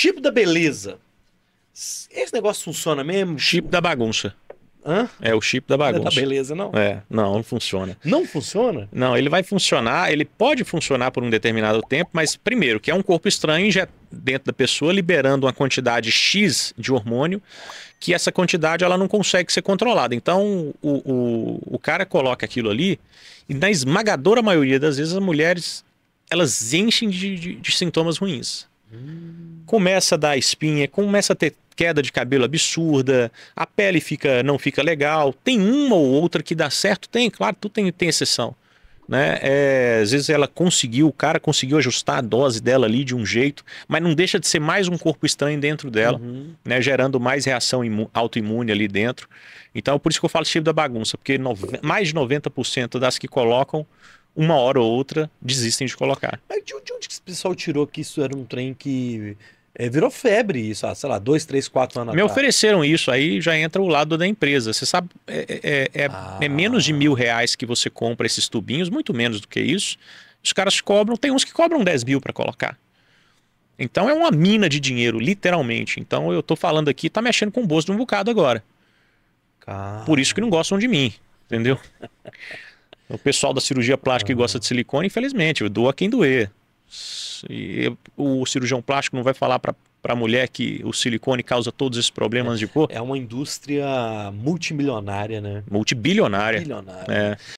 Chip da beleza. Esse negócio funciona mesmo? Chip da bagunça. Hã? É o chip da bagunça. Não é da beleza, não? É, não, não funciona. Não funciona? Não, ele vai funcionar, ele pode funcionar por um determinado tempo, mas primeiro, que é um corpo estranho é dentro da pessoa, liberando uma quantidade X de hormônio, que essa quantidade ela não consegue ser controlada. Então, o, o, o cara coloca aquilo ali, e na esmagadora maioria das vezes, as mulheres elas enchem de, de, de sintomas ruins. Começa a dar espinha, começa a ter queda de cabelo absurda, a pele fica não fica legal. Tem uma ou outra que dá certo? Tem, claro, tu tem, tem exceção. Né? É, às vezes ela conseguiu, o cara conseguiu ajustar a dose dela ali de um jeito, mas não deixa de ser mais um corpo estranho dentro dela, uhum. né? Gerando mais reação autoimune ali dentro. Então, por isso que eu falo esse tipo da bagunça, porque mais de 90% das que colocam uma hora ou outra, desistem de colocar. Mas de onde, que esse pessoal tirou que isso era um trem que. É, virou febre isso, ah, sei lá, dois, três, quatro anos Me atrás. ofereceram isso, aí já entra o lado da empresa. Você sabe, é, é, ah. é menos de mil reais que você compra esses tubinhos, muito menos do que isso. Os caras cobram, tem uns que cobram 10 mil para colocar. Então é uma mina de dinheiro, literalmente. Então eu tô falando aqui, tá mexendo com o bolso de um bocado agora. Caramba. Por isso que não gostam de mim, entendeu? O pessoal da cirurgia plástica que gosta de ah. silicone, infelizmente, eu quem doer. E o cirurgião plástico não vai falar para para a mulher que o silicone causa todos esses problemas é, de cor. É uma indústria multimilionária, né? Multibilionária. Bilionária. É.